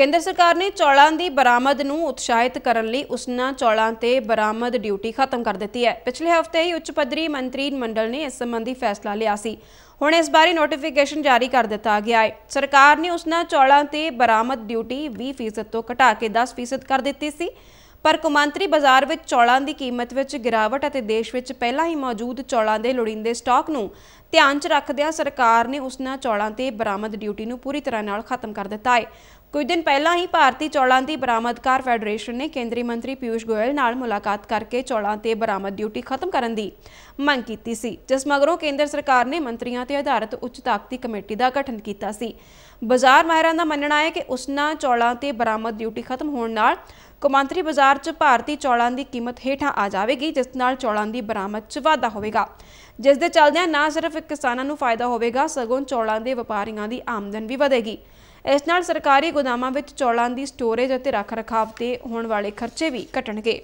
ਕੇਂਦਰ ਸਰਕਾਰ ਨੇ ਚੌਲਾਂ ਦੀ ਬਰਾਮਦ ਨੂੰ ਉਤਸ਼ਾਹਿਤ ਕਰਨ ਲਈ ਉਸਨਾ ਚੌਲਾਂ ਤੇ ਬਰਾਮਦ ਡਿਊਟੀ ਖਤਮ ਕਰ ਦਿੱਤੀ ਹੈ ਪਿਛਲੇ ਹਫਤੇ ਹੀ ਉੱਚ ਪੱਧਰੀ ਮੰਤਰੀ ਮੰਡਲ ਨੇ ਇਸ ਸੰਬੰਧੀ ਫੈਸਲਾ ਲਿਆ ਸੀ ਹੁਣ ਇਸ ਬਾਰੇ ਨੋਟੀਫਿਕੇਸ਼ਨ ਜਾਰੀ ਕਰ ਦਿੱਤਾ ਗਿਆ ਹੈ ਸਰਕਾਰ ਨੇ ਉਸਨਾ ਚੌਲਾਂ ਤੇ ਬਰਾਮਦ ਡਿਊਟੀ 20% ਤੋਂ ਘਟਾ ਕੇ 10% ਕਰ ਦਿੱਤੀ ਸੀ ਪਰ ਕੁਮਾਂਤਰੀ ਬਾਜ਼ਾਰ ਵਿੱਚ ਚੌਲਾਂ ਦੀ ਕੀਮਤ ਵਿੱਚ ਗਿਰਾਵਟ ਅਤੇ ਦੇਸ਼ ਵਿੱਚ ਪਹਿਲਾਂ ਹੀ ਮੌਜੂਦ ਚੌਲਾਂ ਦੇ ਲੋੜੀਂਦੇ ਸਟਾਕ ਨੂੰ ਧਿਆਨ 'ਚ ਰੱਖਦਿਆਂ ਸਰਕਾਰ ਨੇ ਉਸਨਾ ਚੌਲਾਂ ਤੇ ਬਰਾਮਦ ਡਿਊਟੀ ਨੂੰ ਪੂਰੀ ਤਰ੍ਹਾਂ ਨਾਲ ਖਤਮ ਕਰ ਦਿੱਤਾ ਹੈ ਕੁਝ ਦਿਨ ਪਹਿਲਾਂ ਹੀ ਭਾਰਤੀ ਚੌਲਾਂ ਦੀ ਬਰਾਮਦਕਾਰ ਫੈਡਰੇਸ਼ਨ ਨੇ ਕੇਂਦਰੀ ਮੰਤਰੀ ਪਿਊਸ਼ ਗੋਇਲ ਨਾਲ ਮੁਲਾਕਾਤ ਕਰਕੇ ਚੌਲਾਂ ਤੇ ਬਰਾਮਦ ਡਿਊਟੀ ਖਤਮ ਕਰਨ ਦੀ ਮੰਗ ਕੀਤੀ ਸੀ ਜਿਸ ਮਗਰੋਂ ਕੇਂਦਰ ਸਰਕਾਰ ਨੇ ਮੰਤਰੀਆਂ ਤੇ ਆਧਾਰਿਤ ਉੱਚ ਤਾਕਤੀ ਕਮੇਟੀ ਦਾ ਗਠਨ ਕੀਤਾ ਸੀ ਬਾਜ਼ਾਰ ਮਾਹਿਰਾਂ ਦਾ ਮੰਨਣਾ ਹੈ ਕਿ ਉਸਨਾ ਚੌਲਾਂ ਤੇ ਬਰਾਮਦ ਡਿਊਟੀ ਖਤਮ ਹੋਣ ਨਾਲ ਕੁਮਾਂਤਰੀ ਬਾਜ਼ਾਰ 'ਚ ਭਾਰਤੀ ਚੌਲਾਂ ਦੀ ਕੀਮਤ ਹੇਠਾਂ ਆ ਜਾਵੇਗੀ ਜਿਸ ਨਾਲ ਚੌਲਾਂ ਦੀ ਬਰਾਮਦ 'ਚ ਵਾਧਾ ਹੋਵੇਗਾ ਜਿਸ ਦੇ ਚੱਲਦਿਆਂ ਨਾ ਸਿਰਫ ਸਿਰਫ ਕਿਸਾਨਾਂ ਨੂੰ ਫਾਇਦਾ ਹੋਵੇਗਾ ਸਗੋਂ ਚੌਲਾਂ ਦੇ ਵਪਾਰੀਆਂ ਦੀ ਆਮਦਨ ਵੀ ਵਧੇਗੀ ਇਸ ਨਾਲ ਸਰਕਾਰੀ ਗੋਦਾਮਾਂ ਵਿੱਚ ਚੌਲਾਂ ਦੀ ਸਟੋਰੇਜ ਅਤੇ ਰੱਖ-ਰਖਾਵ ਤੇ ਹੋਣ ਵਾਲੇ ਖਰਚੇ ਵੀ ਘਟਣਗੇ